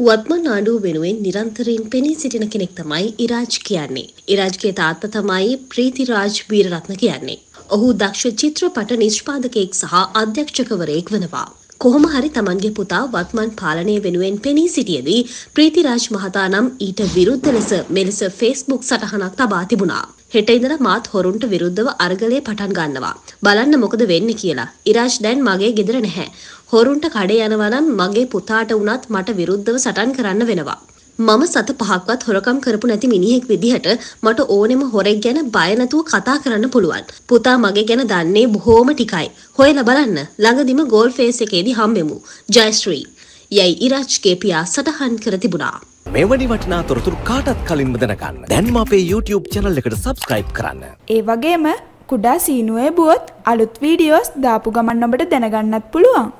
වත්මන් ආණ්ඩුව වෙනුවෙන් නිරන්තරයෙන් පෙනී සිටින කෙනෙක් තමයි ඉරාජ් කියන්නේ. ඉරාජ්ගේ තාත්ත තමයි ප්‍රීතිරාජ් බීරරත්න කියන්නේ. ඔහු දක්ෂ චිත්‍රපට නිෂ්පාදකයෙක් සහ අධ්‍යක්ෂකවරයෙක් වනවා. කොහොම හරි තමන්ගේ පුතා වත්මන් පාලනය වෙනුවෙන් පෙනී සිටියදී ප්‍රීතිරාජ් මහතා නම් ඊට විරුද්ධ ලෙස මෙලෙස ෆේස්බුක් සටහනක් තබා තිබුණා. හෙට ඉඳලා මාත් හොරුන්ට විරුද්ධව අර්ගලේ පටන් ගන්නවා. බලන්න මොකද වෙන්නේ කියලා. ඉරාජ් දැන් මගේ ගෙදර නැහැ. හොරුන්ට කඩේ යනවා නම් මගේ පුතාට වුණත් මට විරුද්ධව සටන් කරන්න වෙනවා. මම සත පහක්වත් හොරකම් කරපු නැති මිනිහෙක් විදිහට මට ඕනෙම හොරෙක් ගැන බය නැතුව කතා කරන්න පුළුවන්. පුතා මගේ ගැන දන්නේ බොහෝම ටිකයි. හොයලා බලන්න. ළඟදිම ගෝල් ෆේස් එකේදී හම්බෙමු. ජයශ්‍රී. යයි ඉරාජ්ගේ පියා සටහන් කර තිබුණා. මෙවැනි වටිනා තොරතුරු කාටත් කලින්ම දැනගන්න. දැන්ම අපේ YouTube channel එකට subscribe කරන්න. ඒ වගේම කුඩා සීනුවේ බුවොත් අලුත් වීඩියෝස් දාපු ගමන් ඔබට දැනගන්නත් පුළුවන්.